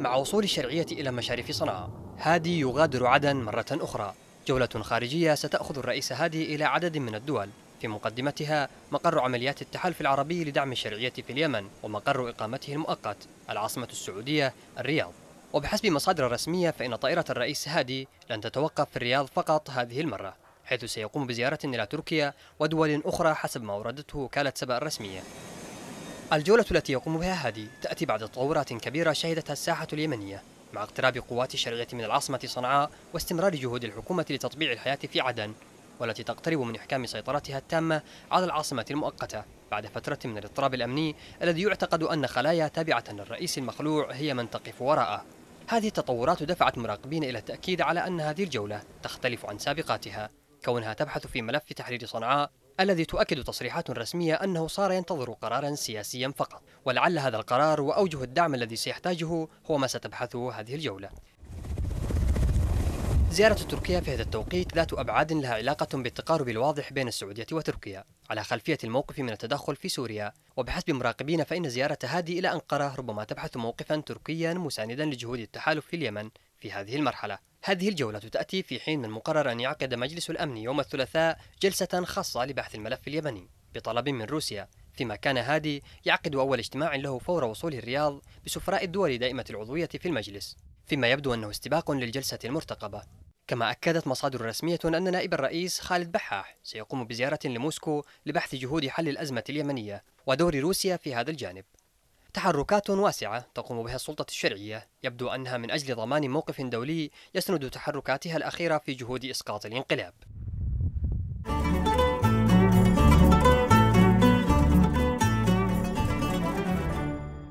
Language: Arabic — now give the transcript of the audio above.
مع وصول الشرعية إلى مشارف صنعاء هادي يغادر عدن مرة أخرى جولة خارجية ستأخذ الرئيس هادي إلى عدد من الدول في مقدمتها مقر عمليات التحالف العربي لدعم الشرعية في اليمن ومقر إقامته المؤقت العاصمة السعودية الرياض وبحسب مصادر رسمية فإن طائرة الرئيس هادي لن تتوقف في الرياض فقط هذه المرة حيث سيقوم بزيارة إلى تركيا ودول أخرى حسب ما أوردته وكالة سبأ الرسمية الجولة التي يقوم بها هادي تأتي بعد تطورات كبيرة شهدتها الساحة اليمنية مع اقتراب قوات الشرعية من العاصمة صنعاء واستمرار جهود الحكومة لتطبيع الحياة في عدن والتي تقترب من إحكام سيطرتها التامة على العاصمة المؤقتة بعد فترة من الاضطراب الأمني الذي يعتقد أن خلايا تابعة للرئيس المخلوع هي من تقف وراءه هذه التطورات دفعت مراقبين إلى التأكيد على أن هذه الجولة تختلف عن سابقاتها كونها تبحث في ملف تحرير صنعاء الذي تؤكد تصريحات رسمية أنه صار ينتظر قرارا سياسيا فقط ولعل هذا القرار وأوجه الدعم الذي سيحتاجه هو ما ستبحثه هذه الجولة زيارة تركيا في هذا التوقيت ذات أبعاد لها علاقة بالتقارب الواضح بين السعودية وتركيا على خلفية الموقف من التدخل في سوريا وبحسب مراقبين فإن زيارة هذه إلى أنقرة ربما تبحث موقفا تركيا مساندا لجهود التحالف في اليمن في هذه المرحلة هذه الجولة تأتي في حين من المقرر أن يعقد مجلس الأمن يوم الثلاثاء جلسة خاصة لبحث الملف اليمني بطلب من روسيا فيما كان هادي يعقد أول اجتماع له فور وصوله الرياض بسفراء الدول دائمة العضوية في المجلس فيما يبدو أنه استباق للجلسة المرتقبة كما أكدت مصادر رسمية أن نائب الرئيس خالد بحاح سيقوم بزيارة لموسكو لبحث جهود حل الأزمة اليمنية ودور روسيا في هذا الجانب تحركات واسعة تقوم بها السلطة الشرعية يبدو أنها من أجل ضمان موقف دولي يسند تحركاتها الأخيرة في جهود إسقاط الانقلاب